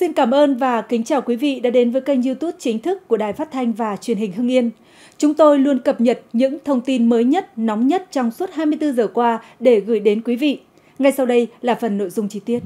Xin cảm ơn và kính chào quý vị đã đến với kênh YouTube chính thức của Đài Phát thanh và Truyền hình Hưng Yên. Chúng tôi luôn cập nhật những thông tin mới nhất, nóng nhất trong suốt 24 giờ qua để gửi đến quý vị. Ngay sau đây là phần nội dung chi tiết.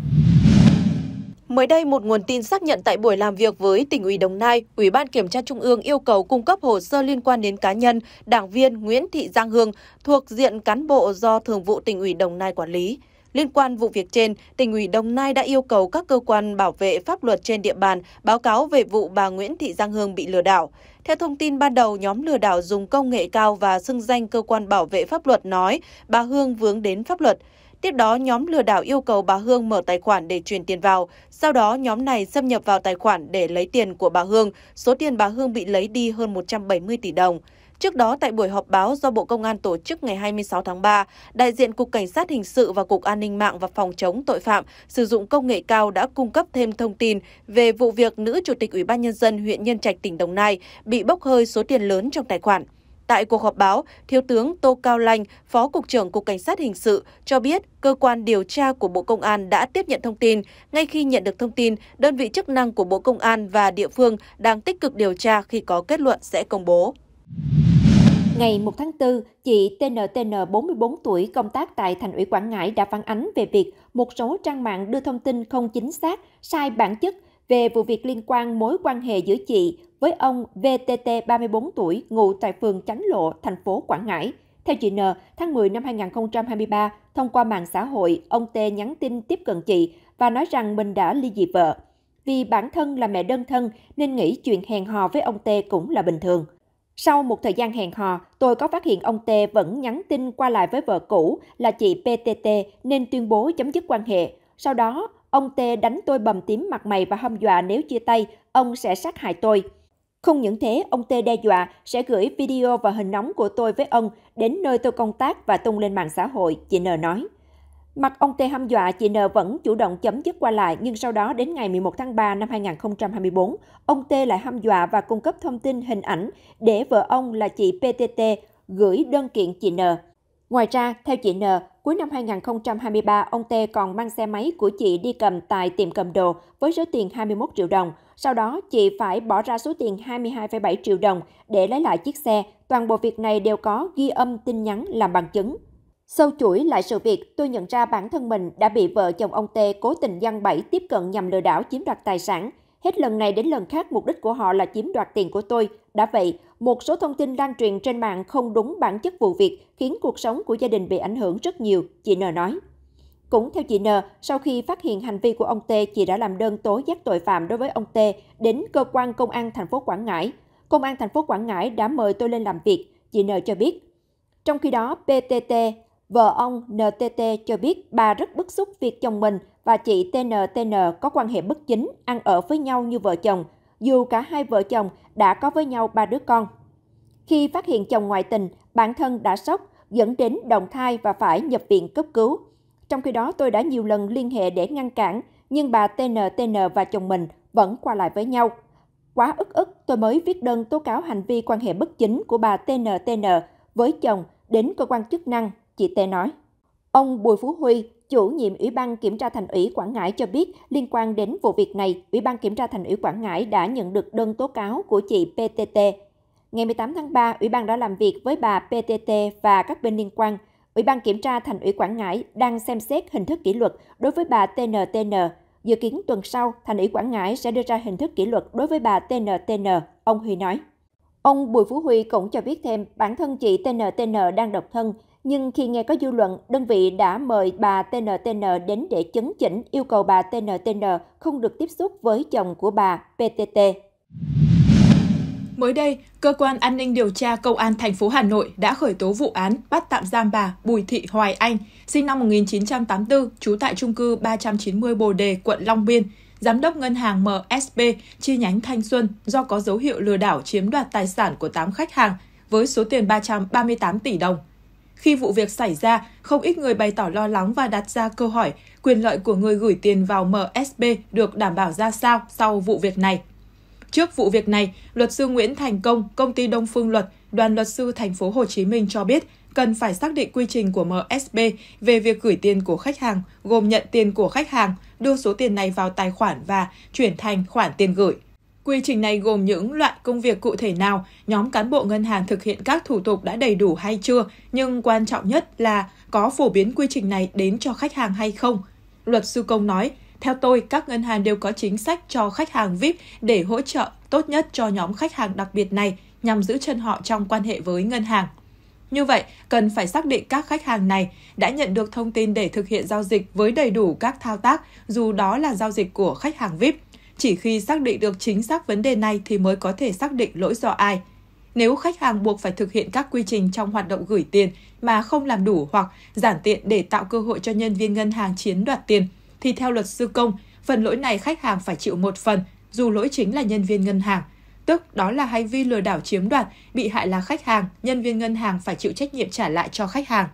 Mới đây, một nguồn tin xác nhận tại buổi làm việc với tỉnh ủy Đồng Nai, Ủy ban Kiểm tra Trung ương yêu cầu cung cấp hồ sơ liên quan đến cá nhân, đảng viên Nguyễn Thị Giang Hương thuộc diện cán bộ do Thường vụ tỉnh ủy Đồng Nai quản lý. Liên quan vụ việc trên, tỉnh ủy Đồng Nai đã yêu cầu các cơ quan bảo vệ pháp luật trên địa bàn báo cáo về vụ bà Nguyễn Thị Giang Hương bị lừa đảo. Theo thông tin ban đầu, nhóm lừa đảo dùng công nghệ cao và xưng danh cơ quan bảo vệ pháp luật nói bà Hương vướng đến pháp luật. Tiếp đó, nhóm lừa đảo yêu cầu bà Hương mở tài khoản để chuyển tiền vào. Sau đó, nhóm này xâm nhập vào tài khoản để lấy tiền của bà Hương. Số tiền bà Hương bị lấy đi hơn 170 tỷ đồng. Trước đó, tại buổi họp báo do Bộ Công an tổ chức ngày 26 tháng 3, đại diện Cục Cảnh sát Hình sự và Cục An ninh mạng và Phòng chống tội phạm sử dụng công nghệ cao đã cung cấp thêm thông tin về vụ việc nữ Chủ tịch Ủy ban Nhân dân huyện Nhân Trạch, tỉnh Đồng Nai bị bốc hơi số tiền lớn trong tài khoản. Tại cuộc họp báo, Thiếu tướng Tô Cao Lanh, Phó Cục trưởng Cục Cảnh sát Hình sự, cho biết cơ quan điều tra của Bộ Công an đã tiếp nhận thông tin. Ngay khi nhận được thông tin, đơn vị chức năng của Bộ Công an và địa phương đang tích cực điều tra khi có kết luận sẽ công bố. Ngày 1 tháng 4, chị TNTN 44 tuổi công tác tại Thành ủy Quảng Ngãi đã phản ánh về việc một số trang mạng đưa thông tin không chính xác, sai bản chất về vụ việc liên quan mối quan hệ giữa chị với ông VTT 34 tuổi ngụ tại phường Chánh Lộ, thành phố Quảng Ngãi. Theo chị N, tháng 10 năm 2023, thông qua mạng xã hội, ông T nhắn tin tiếp cận chị và nói rằng mình đã ly dị vợ. Vì bản thân là mẹ đơn thân nên nghĩ chuyện hẹn hò với ông T cũng là bình thường. Sau một thời gian hẹn hò, tôi có phát hiện ông T vẫn nhắn tin qua lại với vợ cũ là chị PTT nên tuyên bố chấm dứt quan hệ. Sau đó, ông T đánh tôi bầm tím mặt mày và hâm dọa nếu chia tay, ông sẽ sát hại tôi. Không những thế, ông T đe dọa sẽ gửi video và hình nóng của tôi với ông đến nơi tôi công tác và tung lên mạng xã hội, chị N nói mặt ông Tê hăm dọa, chị N vẫn chủ động chấm dứt qua lại, nhưng sau đó đến ngày 11 tháng 3 năm 2024, ông Tê lại hăm dọa và cung cấp thông tin hình ảnh để vợ ông là chị PTT gửi đơn kiện chị N. Ngoài ra, theo chị N, cuối năm 2023, ông Tê còn mang xe máy của chị đi cầm tại tiệm cầm đồ với số tiền 21 triệu đồng. Sau đó, chị phải bỏ ra số tiền 22,7 triệu đồng để lấy lại chiếc xe. Toàn bộ việc này đều có ghi âm tin nhắn làm bằng chứng. Sâu chuỗi lại sự việc, tôi nhận ra bản thân mình đã bị vợ chồng ông Tê cố tình gian bẫy tiếp cận nhằm lừa đảo chiếm đoạt tài sản. Hết lần này đến lần khác mục đích của họ là chiếm đoạt tiền của tôi. Đã vậy, một số thông tin lan truyền trên mạng không đúng bản chất vụ việc khiến cuộc sống của gia đình bị ảnh hưởng rất nhiều, chị N nói. Cũng theo chị N, sau khi phát hiện hành vi của ông T, chị đã làm đơn tố giác tội phạm đối với ông T đến cơ quan công an thành phố Quảng Ngãi. Công an thành phố Quảng Ngãi đã mời tôi lên làm việc, chị N cho biết. Trong khi đó, PTT Vợ ông NTT cho biết bà rất bức xúc việc chồng mình và chị TNTN có quan hệ bất chính, ăn ở với nhau như vợ chồng, dù cả hai vợ chồng đã có với nhau ba đứa con. Khi phát hiện chồng ngoại tình, bản thân đã sốc, dẫn đến đồng thai và phải nhập viện cấp cứu. Trong khi đó, tôi đã nhiều lần liên hệ để ngăn cản, nhưng bà TNTN và chồng mình vẫn qua lại với nhau. Quá ức ức, tôi mới viết đơn tố cáo hành vi quan hệ bất chính của bà TNTN với chồng đến cơ quan chức năng chị Tê nói. Ông Bùi Phú Huy, chủ nhiệm Ủy ban Kiểm tra Thành ủy Quảng Ngãi cho biết liên quan đến vụ việc này, Ủy ban Kiểm tra Thành ủy Quảng Ngãi đã nhận được đơn tố cáo của chị PTT. Ngày 18 tháng 3, Ủy ban đã làm việc với bà PTT và các bên liên quan. Ủy ban Kiểm tra Thành ủy Quảng Ngãi đang xem xét hình thức kỷ luật đối với bà TNTN. Dự kiến tuần sau, Thành ủy Quảng Ngãi sẽ đưa ra hình thức kỷ luật đối với bà TNTN, ông Huy nói. Ông Bùi Phú Huy cũng cho biết thêm bản thân chị TNTN đang độc thân, nhưng khi nghe có dư luận, đơn vị đã mời bà TNTN đến để chấn chỉnh yêu cầu bà TNTN không được tiếp xúc với chồng của bà PTT. Mới đây, cơ quan an ninh điều tra Công an thành phố Hà Nội đã khởi tố vụ án bắt tạm giam bà Bùi Thị Hoài Anh, sinh năm 1984, trú tại trung cư 390 Bồ Đề, quận Long Biên, giám đốc ngân hàng MSB chi nhánh Thanh Xuân do có dấu hiệu lừa đảo chiếm đoạt tài sản của 8 khách hàng với số tiền 338 tỷ đồng. Khi vụ việc xảy ra, không ít người bày tỏ lo lắng và đặt ra câu hỏi quyền lợi của người gửi tiền vào MSB được đảm bảo ra sao sau vụ việc này. Trước vụ việc này, luật sư Nguyễn Thành Công, công ty Đông Phương Luật, đoàn luật sư thành phố Hồ Chí Minh cho biết cần phải xác định quy trình của MSB về việc gửi tiền của khách hàng, gồm nhận tiền của khách hàng, đưa số tiền này vào tài khoản và chuyển thành khoản tiền gửi. Quy trình này gồm những loại công việc cụ thể nào, nhóm cán bộ ngân hàng thực hiện các thủ tục đã đầy đủ hay chưa, nhưng quan trọng nhất là có phổ biến quy trình này đến cho khách hàng hay không. Luật sư Công nói, theo tôi, các ngân hàng đều có chính sách cho khách hàng VIP để hỗ trợ tốt nhất cho nhóm khách hàng đặc biệt này nhằm giữ chân họ trong quan hệ với ngân hàng. Như vậy, cần phải xác định các khách hàng này đã nhận được thông tin để thực hiện giao dịch với đầy đủ các thao tác, dù đó là giao dịch của khách hàng VIP. Chỉ khi xác định được chính xác vấn đề này thì mới có thể xác định lỗi do ai. Nếu khách hàng buộc phải thực hiện các quy trình trong hoạt động gửi tiền mà không làm đủ hoặc giản tiện để tạo cơ hội cho nhân viên ngân hàng chiếm đoạt tiền, thì theo luật sư công, phần lỗi này khách hàng phải chịu một phần, dù lỗi chính là nhân viên ngân hàng. Tức đó là hành vi lừa đảo chiếm đoạt, bị hại là khách hàng, nhân viên ngân hàng phải chịu trách nhiệm trả lại cho khách hàng.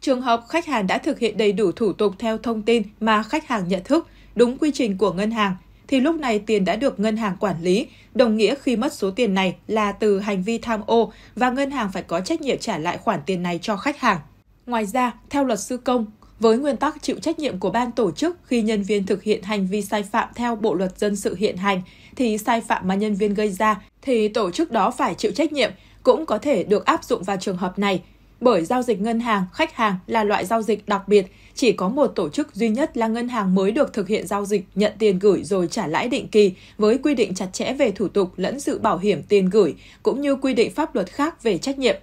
Trường hợp khách hàng đã thực hiện đầy đủ thủ tục theo thông tin mà khách hàng nhận thức, đúng quy trình của ngân hàng thì lúc này tiền đã được ngân hàng quản lý, đồng nghĩa khi mất số tiền này là từ hành vi tham ô và ngân hàng phải có trách nhiệm trả lại khoản tiền này cho khách hàng. Ngoài ra, theo luật sư công, với nguyên tắc chịu trách nhiệm của ban tổ chức khi nhân viên thực hiện hành vi sai phạm theo bộ luật dân sự hiện hành thì sai phạm mà nhân viên gây ra thì tổ chức đó phải chịu trách nhiệm cũng có thể được áp dụng vào trường hợp này bởi giao dịch ngân hàng, khách hàng là loại giao dịch đặc biệt, chỉ có một tổ chức duy nhất là ngân hàng mới được thực hiện giao dịch nhận tiền gửi rồi trả lãi định kỳ với quy định chặt chẽ về thủ tục lẫn sự bảo hiểm tiền gửi cũng như quy định pháp luật khác về trách nhiệm.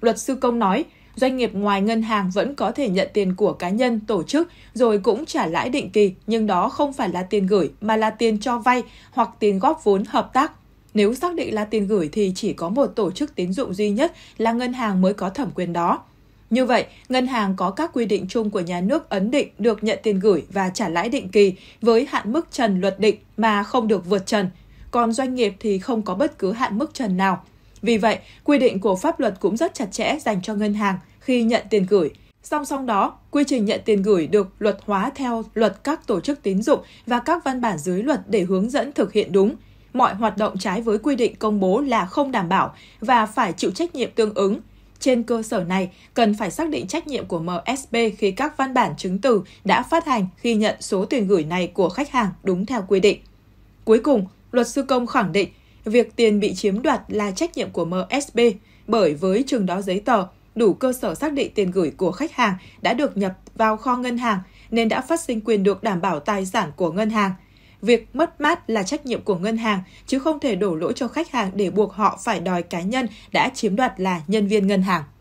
Luật sư Công nói, doanh nghiệp ngoài ngân hàng vẫn có thể nhận tiền của cá nhân, tổ chức rồi cũng trả lãi định kỳ, nhưng đó không phải là tiền gửi mà là tiền cho vay hoặc tiền góp vốn hợp tác nếu xác định là tiền gửi thì chỉ có một tổ chức tín dụng duy nhất là ngân hàng mới có thẩm quyền đó. Như vậy, ngân hàng có các quy định chung của nhà nước ấn định được nhận tiền gửi và trả lãi định kỳ với hạn mức trần luật định mà không được vượt trần, còn doanh nghiệp thì không có bất cứ hạn mức trần nào. Vì vậy, quy định của pháp luật cũng rất chặt chẽ dành cho ngân hàng khi nhận tiền gửi. Song song đó, quy trình nhận tiền gửi được luật hóa theo luật các tổ chức tín dụng và các văn bản dưới luật để hướng dẫn thực hiện đúng mọi hoạt động trái với quy định công bố là không đảm bảo và phải chịu trách nhiệm tương ứng. Trên cơ sở này, cần phải xác định trách nhiệm của MSB khi các văn bản chứng từ đã phát hành khi nhận số tiền gửi này của khách hàng đúng theo quy định. Cuối cùng, luật sư công khẳng định việc tiền bị chiếm đoạt là trách nhiệm của MSB bởi với trường đó giấy tờ, đủ cơ sở xác định tiền gửi của khách hàng đã được nhập vào kho ngân hàng nên đã phát sinh quyền được đảm bảo tài sản của ngân hàng Việc mất mát là trách nhiệm của ngân hàng, chứ không thể đổ lỗi cho khách hàng để buộc họ phải đòi cá nhân đã chiếm đoạt là nhân viên ngân hàng.